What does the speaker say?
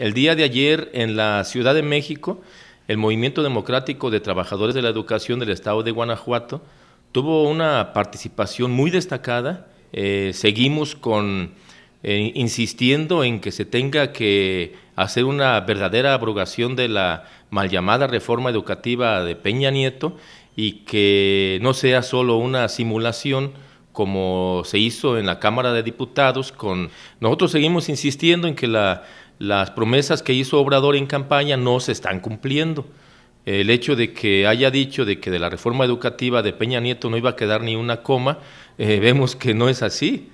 El día de ayer en la Ciudad de México, el Movimiento Democrático de Trabajadores de la Educación del Estado de Guanajuato tuvo una participación muy destacada. Eh, seguimos con eh, insistiendo en que se tenga que hacer una verdadera abrogación de la mal llamada reforma educativa de Peña Nieto y que no sea solo una simulación como se hizo en la Cámara de Diputados con nosotros seguimos insistiendo en que la las promesas que hizo Obrador en campaña no se están cumpliendo. El hecho de que haya dicho de que de la reforma educativa de Peña Nieto no iba a quedar ni una coma, eh, vemos que no es así.